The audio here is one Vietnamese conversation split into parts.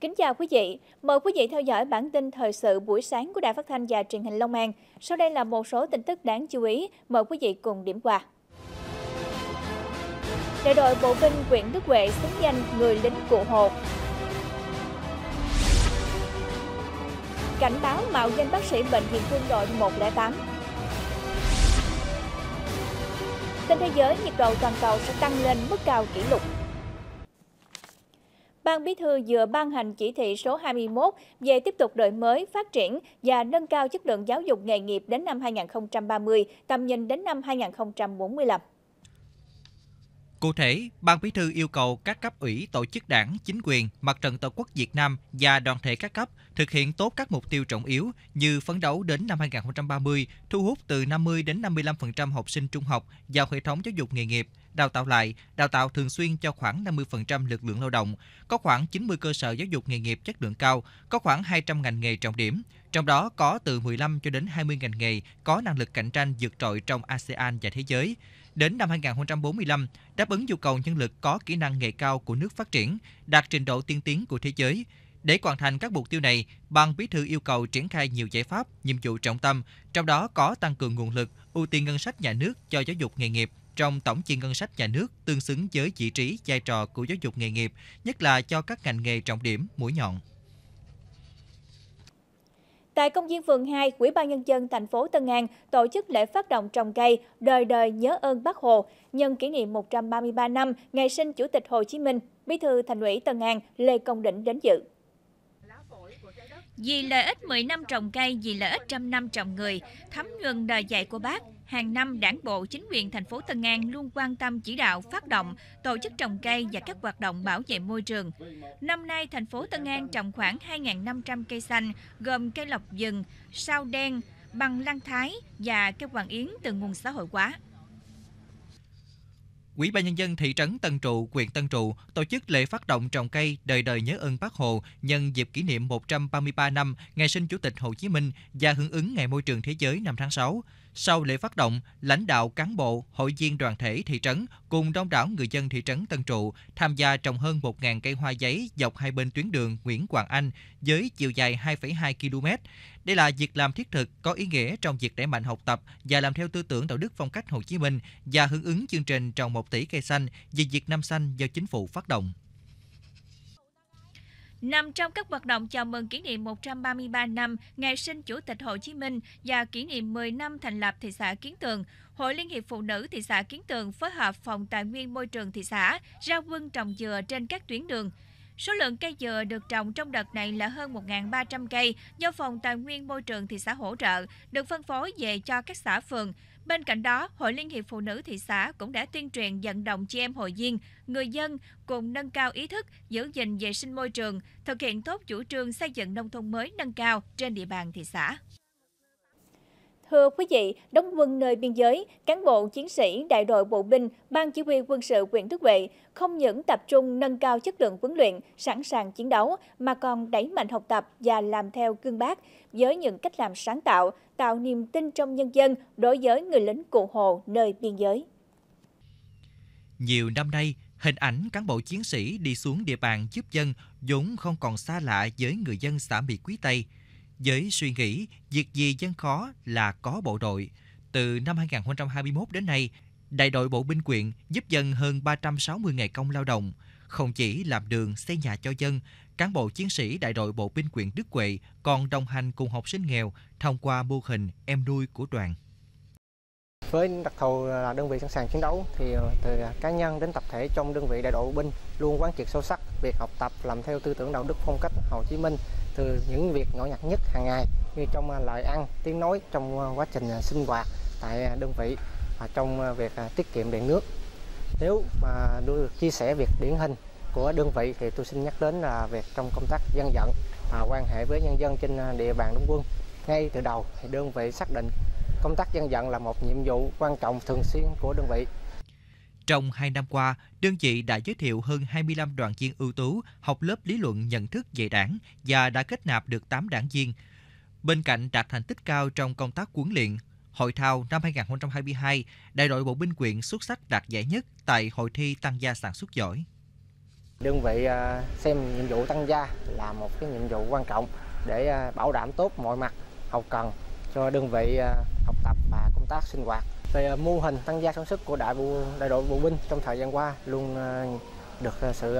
Kính chào quý vị, mời quý vị theo dõi bản tin thời sự buổi sáng của Đài Phát thanh và Truyền hình Long An. Sau đây là một số tin tức đáng chú ý, mời quý vị cùng điểm qua. Đại đội bộ binh huyện Đức Huệ xứng danh người lính cụ hộ. Cảnh báo mạo danh bác sĩ bệnh viện quân đội 108. Trên thế giới, nhiệt độ toàn cầu sẽ tăng lên mức cao kỷ lục. Ban Bí thư vừa ban hành chỉ thị số 21 về tiếp tục đổi mới, phát triển và nâng cao chất lượng giáo dục nghề nghiệp đến năm 2030, tầm nhìn đến năm 2045. Cụ thể, Ban Bí thư yêu cầu các cấp ủy, tổ chức đảng, chính quyền, mặt trận Tổ quốc Việt Nam và đoàn thể các cấp thực hiện tốt các mục tiêu trọng yếu như phấn đấu đến năm 2030 thu hút từ 50 đến 55% học sinh trung học vào hệ thống giáo dục nghề nghiệp, đào tạo lại, đào tạo thường xuyên cho khoảng 50% lực lượng lao động, có khoảng 90 cơ sở giáo dục nghề nghiệp chất lượng cao, có khoảng 200 ngành nghề trọng điểm, trong đó có từ 15 cho đến 20 ngành nghề có năng lực cạnh tranh vượt trội trong ASEAN và thế giới đến năm 2045 đáp ứng nhu cầu nhân lực có kỹ năng nghề cao của nước phát triển, đạt trình độ tiên tiến của thế giới. Để hoàn thành các mục tiêu này, Ban Bí thư yêu cầu triển khai nhiều giải pháp, nhiệm vụ trọng tâm, trong đó có tăng cường nguồn lực, ưu tiên ngân sách nhà nước cho giáo dục nghề nghiệp trong tổng chi ngân sách nhà nước tương xứng với vị trí vai trò của giáo dục nghề nghiệp, nhất là cho các ngành nghề trọng điểm mũi nhọn. Tại công viên phường 2, Ủy ban nhân dân thành phố Tân An tổ chức lễ phát động trồng cây đời đời nhớ ơn Bác Hồ nhân kỷ niệm 133 năm ngày sinh Chủ tịch Hồ Chí Minh, Bí thư Thành ủy Tân An Lê Công Định đến dự. Vì lợi ích 10 năm trồng cây, vì lợi ích trăm năm trồng người, thấm nhuần đời dạy của bác, hàng năm đảng bộ chính quyền thành phố Tân An luôn quan tâm chỉ đạo phát động tổ chức trồng cây và các hoạt động bảo vệ môi trường. Năm nay thành phố Tân An trồng khoảng 2.500 cây xanh gồm cây lộc rừng, sao đen, bằng lăng thái và cây hoàng yến từ nguồn xã hội hóa. Quỹ ban nhân dân thị trấn Tân Trụ, huyện Tân Trụ tổ chức lễ phát động trồng cây đời đời nhớ ơn Bác Hồ nhân dịp kỷ niệm 133 năm ngày sinh Chủ tịch Hồ Chí Minh và hưởng ứng Ngày Môi trường Thế giới năm tháng 6. Sau lễ phát động, lãnh đạo cán bộ, hội viên đoàn thể thị trấn cùng đông đảo người dân thị trấn Tân Trụ tham gia trồng hơn 1.000 cây hoa giấy dọc hai bên tuyến đường Nguyễn Hoàng Anh với chiều dài 2,2 km. Đây là việc làm thiết thực có ý nghĩa trong việc đẩy mạnh học tập và làm theo tư tưởng đạo đức phong cách Hồ Chí Minh và hưởng ứng chương trình trồng 1 tỷ cây xanh vì việc Năm xanh do chính phủ phát động. Nằm trong các hoạt động chào mừng kỷ niệm 133 năm ngày sinh Chủ tịch Hồ Chí Minh và kỷ niệm 10 năm thành lập thị xã Kiến Tường, Hội Liên hiệp Phụ nữ thị xã Kiến Tường phối hợp Phòng Tài nguyên Môi trường thị xã ra quân trồng dừa trên các tuyến đường. Số lượng cây dừa được trồng trong đợt này là hơn 1.300 cây do Phòng Tài nguyên Môi trường thị xã hỗ trợ, được phân phối về cho các xã phường. Bên cạnh đó, Hội Liên hiệp Phụ nữ thị xã cũng đã tuyên truyền vận động chị em hội viên, người dân cùng nâng cao ý thức giữ gìn vệ sinh môi trường, thực hiện tốt chủ trương xây dựng nông thôn mới nâng cao trên địa bàn thị xã. Thưa quý vị, đóng quân nơi biên giới, cán bộ chiến sĩ đại đội bộ binh, ban chỉ huy quân sự huyện Đức Huệ không những tập trung nâng cao chất lượng huấn luyện, sẵn sàng chiến đấu mà còn đẩy mạnh học tập và làm theo gương bác với những cách làm sáng tạo, tạo niềm tin trong nhân dân đối với người lính cụ hồ nơi biên giới. Nhiều năm nay, hình ảnh cán bộ chiến sĩ đi xuống địa bàn giúp dân vốn không còn xa lạ với người dân xã Mỹ Quý Tây – với suy nghĩ việc gì dân khó là có bộ đội. Từ năm 2021 đến nay, đại đội bộ binh quyện giúp dân hơn 360 ngày công lao động, không chỉ làm đường xây nhà cho dân, cán bộ chiến sĩ đại đội bộ binh quyện Đức Quệ còn đồng hành cùng học sinh nghèo thông qua mô hình em nuôi của đoàn. Với đặc thù là đơn vị sẵn sàng chiến đấu thì từ cá nhân đến tập thể trong đơn vị đại đội binh luôn quán triệt sâu sắc việc học tập làm theo tư tưởng đạo đức phong cách Hồ Chí Minh từ những việc nhỏ nhặt nhất hàng ngày như trong à, lời ăn, tiếng nói, trong à, quá trình à, sinh hoạt tại đơn vị và trong việc tiết kiệm điện nước. Nếu mà được chia sẻ việc điển hình của đơn vị thì tôi xin nhắc đến là việc trong công tác dân vận và quan hệ với nhân dân trên địa bàn đóng quân. Ngay từ đầu thì đơn vị xác định công tác dân vận là một nhiệm vụ quan trọng thường xuyên của đơn vị trong 2 năm qua, đơn vị đã giới thiệu hơn 25 đoàn viên ưu tú học lớp lý luận nhận thức về đảng và đã kết nạp được 8 đảng viên. Bên cạnh đạt thành tích cao trong công tác huấn luyện, hội thao năm 2022, đại đội bộ binh quyện xuất sắc đạt giải nhất tại hội thi tăng gia sản xuất giỏi. Đơn vị à, xem nhiệm vụ tăng gia là một cái nhiệm vụ quan trọng để à, bảo đảm tốt mọi mặt học cần cho đơn vị à, học tập và công tác sinh hoạt về à, mô hình tăng gia sản xuất của đại bộ đại đội bộ binh trong thời gian qua luôn à, được à, sự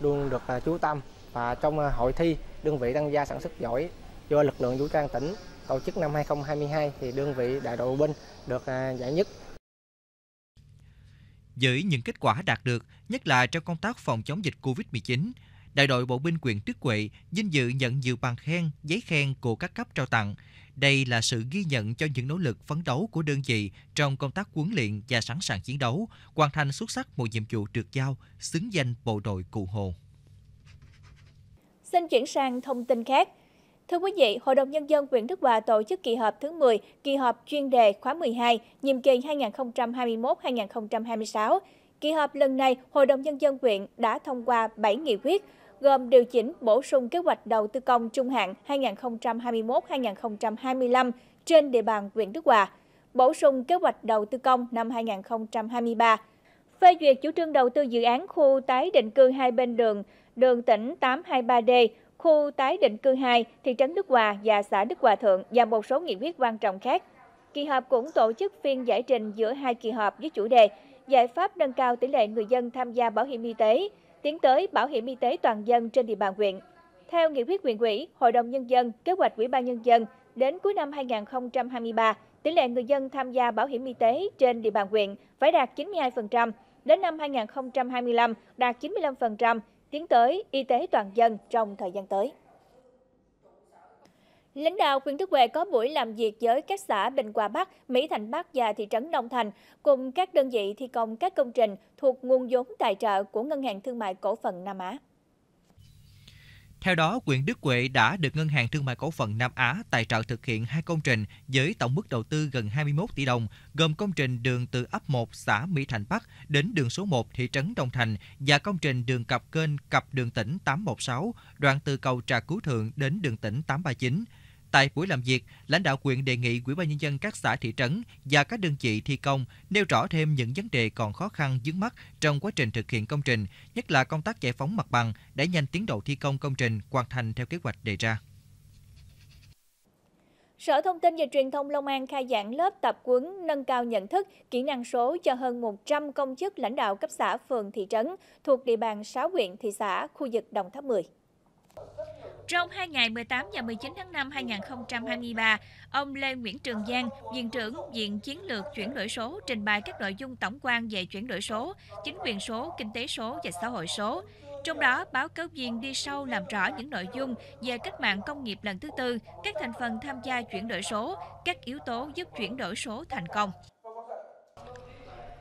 luôn được chú tâm và trong hội thi đơn vị tăng gia sản xuất giỏi do lực lượng vũ trang tỉnh tổ chức năm 2022 thì đơn vị đại đội bộ binh được giải nhất. Với những kết quả đạt được, nhất là trong công tác phòng chống dịch COVID-19, Đại đội Bộ binh quyền Đức Quệ vinh dự nhận nhiều bằng khen, giấy khen của các cấp trao tặng – đây là sự ghi nhận cho những nỗ lực phấn đấu của đơn vị trong công tác huấn luyện và sẵn sàng chiến đấu, hoàn thành xuất sắc một nhiệm vụ được giao, xứng danh bộ đội Cụ Hồ. Xin chuyển sang thông tin khác. Thưa quý vị, Hội đồng Nhân dân huyện Đức Hòa tổ chức kỳ họp thứ 10, kỳ họp chuyên đề khóa 12, nhiệm kỳ 2021-2026. Kỳ họp lần này, Hội đồng Nhân dân huyện đã thông qua 7 nghị quyết, gồm điều chỉnh bổ sung kế hoạch đầu tư công trung hạn 2021-2025 trên địa bàn huyện Đức Hòa, bổ sung kế hoạch đầu tư công năm 2023, phê duyệt chủ trương đầu tư dự án khu tái định cư hai bên đường, đường tỉnh 823D, khu tái định cư 2, thị trấn Đức Hòa và xã Đức Hòa Thượng và một số nghị quyết quan trọng khác. Kỳ họp cũng tổ chức phiên giải trình giữa hai kỳ họp với chủ đề Giải pháp nâng cao tỷ lệ người dân tham gia bảo hiểm y tế, tiến tới bảo hiểm y tế toàn dân trên địa bàn huyện. Theo nghị quyết huyện ủy, Hội đồng Nhân dân, kế hoạch Ủy ban Nhân dân, đến cuối năm 2023, tỷ lệ người dân tham gia bảo hiểm y tế trên địa bàn huyện phải đạt 92%, đến năm 2025 đạt 95%, tiến tới y tế toàn dân trong thời gian tới. Lãnh đạo huyện Đức Huệ có buổi làm việc với các xã Bình Hòa Bắc, Mỹ Thành Bắc và thị trấn Đông Thành cùng các đơn vị thi công các công trình thuộc nguồn vốn tài trợ của Ngân hàng Thương mại Cổ phần Nam Á. Theo đó, huyện Đức Huệ đã được Ngân hàng Thương mại Cổ phần Nam Á tài trợ thực hiện hai công trình với tổng mức đầu tư gần 21 tỷ đồng, gồm công trình đường từ ấp 1 xã Mỹ Thành Bắc đến đường số 1 thị trấn Đông Thành và công trình đường cặp kênh cặp đường tỉnh 816, đoạn từ cầu Trà Cứu Thượng đến đường tỉnh 839. Tại buổi làm việc, lãnh đạo quyện đề nghị Ủy ban nhân dân các xã thị trấn và các đơn vị thi công nêu rõ thêm những vấn đề còn khó khăn vướng mắt trong quá trình thực hiện công trình, nhất là công tác giải phóng mặt bằng để nhanh tiến độ thi công công trình hoàn thành theo kế hoạch đề ra. Sở Thông tin và Truyền thông Long An khai giảng lớp tập quấn nâng cao nhận thức, kỹ năng số cho hơn 100 công chức lãnh đạo cấp xã, phường, thị trấn thuộc địa bàn 6 huyện, thị xã, khu vực Đồng Tháp 10. Trong hai ngày 18 và 19 tháng 5 2023, ông Lê Nguyễn Trường Giang, Viện trưởng Viện Chiến lược chuyển đổi số trình bày các nội dung tổng quan về chuyển đổi số, chính quyền số, kinh tế số và xã hội số. Trong đó, báo cáo viên đi sâu làm rõ những nội dung về cách mạng công nghiệp lần thứ tư, các thành phần tham gia chuyển đổi số, các yếu tố giúp chuyển đổi số thành công.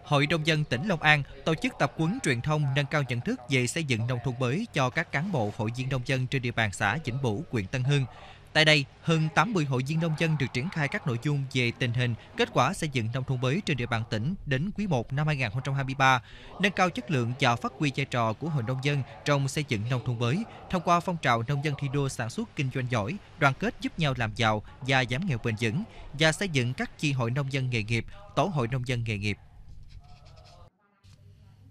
Hội Đông dân tỉnh Long An tổ chức tập huấn truyền thông nâng cao nhận thức về xây dựng nông thôn mới cho các cán bộ hội viên nông dân trên địa bàn xã Vĩnh Bủ, huyện Tân Hưng. Tại đây, hơn 80 hội viên nông dân được triển khai các nội dung về tình hình, kết quả xây dựng nông thôn mới trên địa bàn tỉnh đến quý 1 năm 2023, nâng cao chất lượng và phát huy vai trò của hội nông dân trong xây dựng nông thôn mới thông qua phong trào nông dân thi đua sản xuất kinh doanh giỏi, đoàn kết giúp nhau làm giàu và giảm nghèo bền vững và xây dựng các chi hội nông dân nghề nghiệp, tổ hội nông dân nghề nghiệp.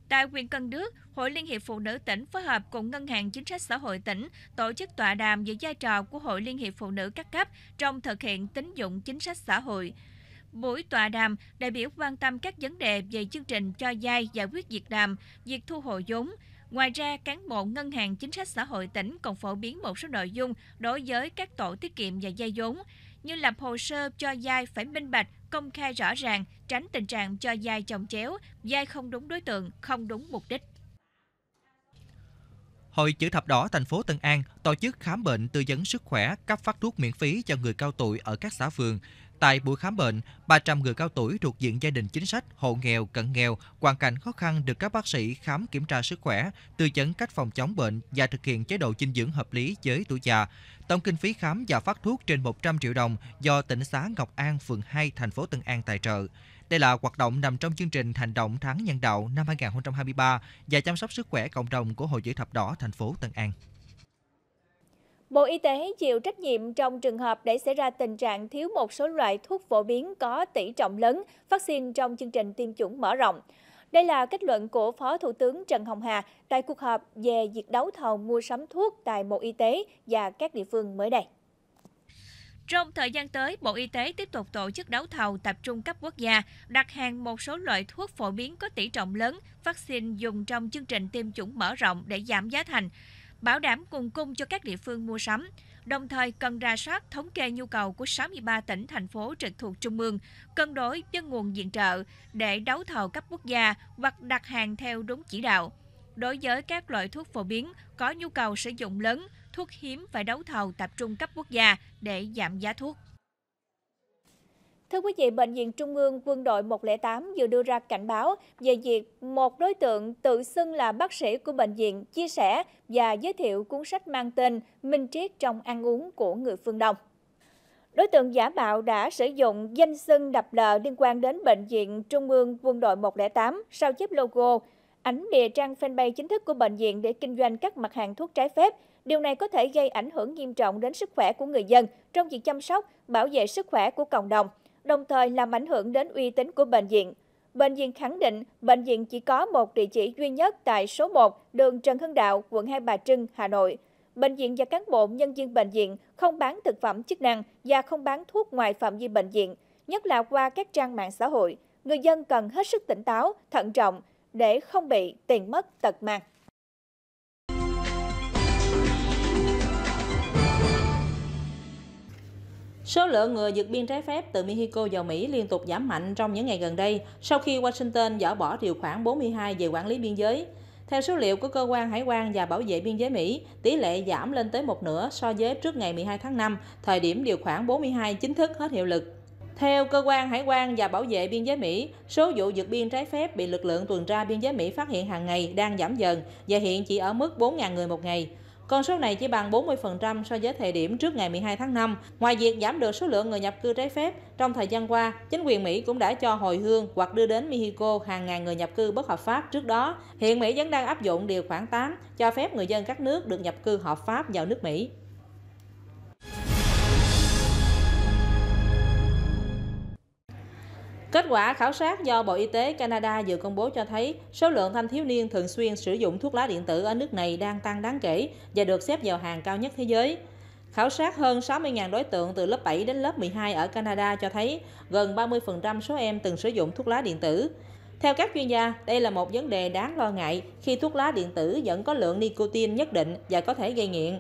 Tại huyện Cần Đức, Hội Liên hiệp Phụ nữ tỉnh phối hợp cùng Ngân hàng Chính sách Xã hội tỉnh tổ chức tọa đàm về vai trò của Hội Liên hiệp Phụ nữ các cấp trong thực hiện tín dụng chính sách xã hội. Buổi tọa đàm, đại biểu quan tâm các vấn đề về chương trình cho vay giải quyết việc làm, việc thu hồi vốn. Ngoài ra, cán bộ Ngân hàng Chính sách Xã hội tỉnh còn phổ biến một số nội dung đối với các tổ tiết kiệm và vay vốn, như lập hồ sơ cho vay phải minh bạch, công khai rõ ràng, tránh tình trạng cho dai chồng chéo, dai không đúng đối tượng, không đúng mục đích. Hội Chữ Thập Đỏ thành phố Tân An tổ chức khám bệnh tư vấn sức khỏe, cấp phát thuốc miễn phí cho người cao tuổi ở các xã phường, Tại buổi khám bệnh, 300 người cao tuổi thuộc diện gia đình chính sách, hộ nghèo, cận nghèo, hoàn cảnh khó khăn được các bác sĩ khám kiểm tra sức khỏe, tư vấn cách phòng chống bệnh và thực hiện chế độ dinh dưỡng hợp lý với tuổi già. Tổng kinh phí khám và phát thuốc trên 100 triệu đồng do tỉnh xá Ngọc An, phường 2, thành phố Tân An tài trợ. Đây là hoạt động nằm trong chương trình hành động tháng nhân đạo năm 2023 và chăm sóc sức khỏe cộng đồng của Hội chữ thập đỏ thành phố Tân An. Bộ Y tế chịu trách nhiệm trong trường hợp để xảy ra tình trạng thiếu một số loại thuốc phổ biến có tỷ trọng lớn, vaccine trong chương trình tiêm chủng mở rộng. Đây là kết luận của Phó Thủ tướng Trần Hồng Hà tại cuộc họp về việc đấu thầu mua sắm thuốc tại Bộ Y tế và các địa phương mới đây. Trong thời gian tới, Bộ Y tế tiếp tục tổ chức đấu thầu tập trung cấp quốc gia, đặt hàng một số loại thuốc phổ biến có tỷ trọng lớn, vaccine dùng trong chương trình tiêm chủng mở rộng để giảm giá thành bảo đảm nguồn cung cho các địa phương mua sắm, đồng thời cần ra soát thống kê nhu cầu của 63 tỉnh, thành phố trực thuộc Trung ương, cân đối với nguồn viện trợ để đấu thầu cấp quốc gia hoặc đặt hàng theo đúng chỉ đạo. Đối với các loại thuốc phổ biến có nhu cầu sử dụng lớn, thuốc hiếm phải đấu thầu tập trung cấp quốc gia để giảm giá thuốc. Thưa quý vị, Bệnh viện Trung ương Quân đội 108 vừa đưa ra cảnh báo về việc một đối tượng tự xưng là bác sĩ của bệnh viện chia sẻ và giới thiệu cuốn sách mang tên Minh Triết trong ăn uống của người phương Đông. Đối tượng giả mạo đã sử dụng danh xưng đập lờ liên quan đến Bệnh viện Trung ương Quân đội 108, sao chép logo, ảnh địa trang fanpage chính thức của bệnh viện để kinh doanh các mặt hàng thuốc trái phép. Điều này có thể gây ảnh hưởng nghiêm trọng đến sức khỏe của người dân trong việc chăm sóc, bảo vệ sức khỏe của cộng đồng đồng thời làm ảnh hưởng đến uy tín của bệnh viện. Bệnh viện khẳng định bệnh viện chỉ có một địa chỉ duy nhất tại số 1 đường Trần Hưng Đạo, quận Hai Bà Trưng, Hà Nội. Bệnh viện và cán bộ nhân viên bệnh viện không bán thực phẩm chức năng và không bán thuốc ngoài phạm vi bệnh viện, nhất là qua các trang mạng xã hội. Người dân cần hết sức tỉnh táo, thận trọng để không bị tiền mất tật mang. Số lượng người vượt biên trái phép từ Mexico vào Mỹ liên tục giảm mạnh trong những ngày gần đây sau khi Washington dỡ bỏ điều khoản 42 về quản lý biên giới. Theo số liệu của Cơ quan Hải quan và Bảo vệ Biên giới Mỹ, tỷ lệ giảm lên tới một nửa so với trước ngày 12 tháng 5, thời điểm điều khoản 42 chính thức hết hiệu lực. Theo Cơ quan Hải quan và Bảo vệ Biên giới Mỹ, số vụ vượt biên trái phép bị lực lượng tuần tra biên giới Mỹ phát hiện hàng ngày đang giảm dần và hiện chỉ ở mức 4.000 người một ngày. Con số này chỉ bằng 40% so với thời điểm trước ngày 12 tháng 5. Ngoài việc giảm được số lượng người nhập cư trái phép, trong thời gian qua, chính quyền Mỹ cũng đã cho hồi hương hoặc đưa đến Mexico hàng ngàn người nhập cư bất hợp pháp trước đó. Hiện Mỹ vẫn đang áp dụng điều khoản 8 cho phép người dân các nước được nhập cư hợp pháp vào nước Mỹ. Kết quả khảo sát do Bộ Y tế Canada vừa công bố cho thấy số lượng thanh thiếu niên thường xuyên sử dụng thuốc lá điện tử ở nước này đang tăng đáng kể và được xếp vào hàng cao nhất thế giới. Khảo sát hơn 60.000 đối tượng từ lớp 7 đến lớp 12 ở Canada cho thấy gần 30% số em từng sử dụng thuốc lá điện tử. Theo các chuyên gia, đây là một vấn đề đáng lo ngại khi thuốc lá điện tử vẫn có lượng nicotine nhất định và có thể gây nghiện.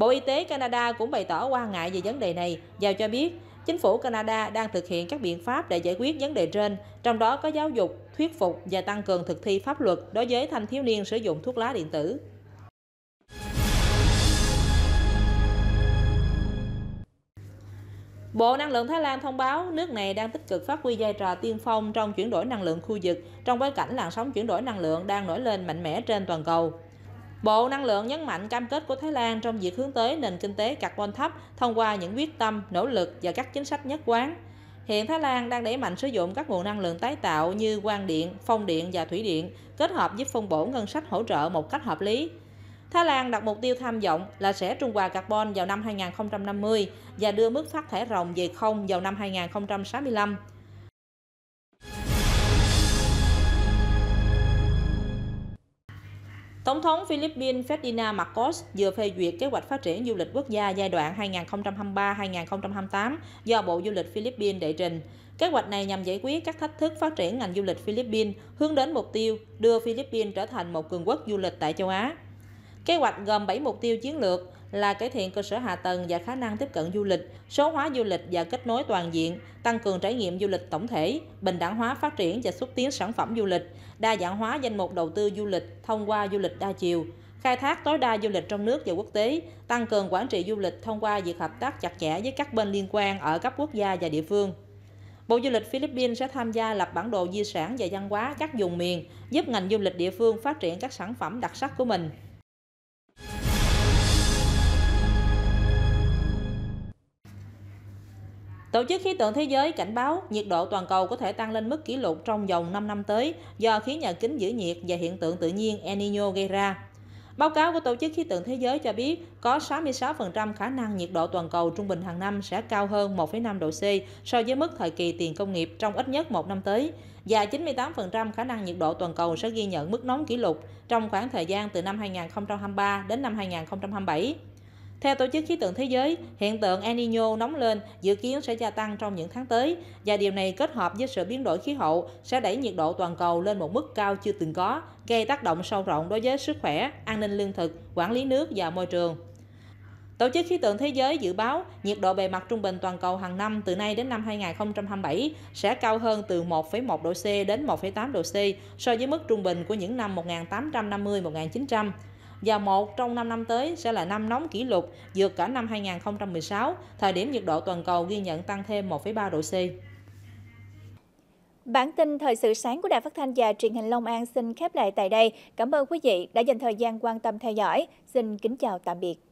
Bộ Y tế Canada cũng bày tỏ quan ngại về vấn đề này và cho biết chính phủ Canada đang thực hiện các biện pháp để giải quyết vấn đề trên, trong đó có giáo dục, thuyết phục và tăng cường thực thi pháp luật đối với thanh thiếu niên sử dụng thuốc lá điện tử. Bộ Năng lượng Thái Lan thông báo nước này đang tích cực phát huy vai trò tiên phong trong chuyển đổi năng lượng khu vực trong bối cảnh làn sóng chuyển đổi năng lượng đang nổi lên mạnh mẽ trên toàn cầu. Bộ Năng lượng nhấn mạnh cam kết của Thái Lan trong việc hướng tới nền kinh tế carbon thấp thông qua những quyết tâm, nỗ lực và các chính sách nhất quán. Hiện Thái Lan đang đẩy mạnh sử dụng các nguồn năng lượng tái tạo như quang điện, phong điện và thủy điện, kết hợp với phân bổ ngân sách hỗ trợ một cách hợp lý. Thái Lan đặt mục tiêu tham vọng là sẽ trung hòa carbon vào năm 2050 và đưa mức phát thải ròng về không vào năm 2065. Tổng thống Philippines Ferdinand Marcos vừa phê duyệt kế hoạch phát triển du lịch quốc gia giai đoạn 2023-2028 do Bộ Du lịch Philippines đệ trình. Kế hoạch này nhằm giải quyết các thách thức phát triển ngành du lịch Philippines, hướng đến mục tiêu đưa Philippines trở thành một cường quốc du lịch tại châu Á. Kế hoạch gồm 7 mục tiêu chiến lược, là cải thiện cơ sở hạ tầng và khả năng tiếp cận du lịch, số hóa du lịch và kết nối toàn diện, tăng cường trải nghiệm du lịch tổng thể, bình đẳng hóa phát triển và xúc tiến sản phẩm du lịch, đa dạng hóa danh mục đầu tư du lịch thông qua du lịch đa chiều, khai thác tối đa du lịch trong nước và quốc tế, tăng cường quản trị du lịch thông qua việc hợp tác chặt chẽ với các bên liên quan ở cấp quốc gia và địa phương. Bộ Du lịch Philippines sẽ tham gia lập bản đồ di sản và văn hóa các vùng miền, giúp ngành du lịch địa phương phát triển các sản phẩm đặc sắc của mình. Tổ chức Khí tượng Thế giới cảnh báo nhiệt độ toàn cầu có thể tăng lên mức kỷ lục trong vòng 5 năm tới do khí nhà kính giữ nhiệt và hiện tượng tự nhiên El Nino gây ra. Báo cáo của Tổ chức Khí tượng Thế giới cho biết có 66% khả năng nhiệt độ toàn cầu trung bình hàng năm sẽ cao hơn 1,5 độ C so với mức thời kỳ tiền công nghiệp trong ít nhất một năm tới và 98% khả năng nhiệt độ toàn cầu sẽ ghi nhận mức nóng kỷ lục trong khoảng thời gian từ năm 2023 đến năm 2027. Theo Tổ chức Khí tượng Thế giới, hiện tượng El Nino nóng lên dự kiến sẽ gia tăng trong những tháng tới và điều này kết hợp với sự biến đổi khí hậu sẽ đẩy nhiệt độ toàn cầu lên một mức cao chưa từng có, gây tác động sâu rộng đối với sức khỏe, an ninh lương thực, quản lý nước và môi trường. Tổ chức Khí tượng Thế giới dự báo nhiệt độ bề mặt trung bình toàn cầu hàng năm từ nay đến năm 2027 sẽ cao hơn từ 1,1 độ C đến 1,8 độ C so với mức trung bình của những năm 1850-1900 và một trong 5 năm tới sẽ là năm nóng kỷ lục vượt cả năm 2016, thời điểm nhiệt độ toàn cầu ghi nhận tăng thêm 1,3 độ C. Bản tin thời sự sáng của Đài Phát thanh và Truyền hình Long An xin khép lại tại đây. Cảm ơn quý vị đã dành thời gian quan tâm theo dõi. Xin kính chào tạm biệt.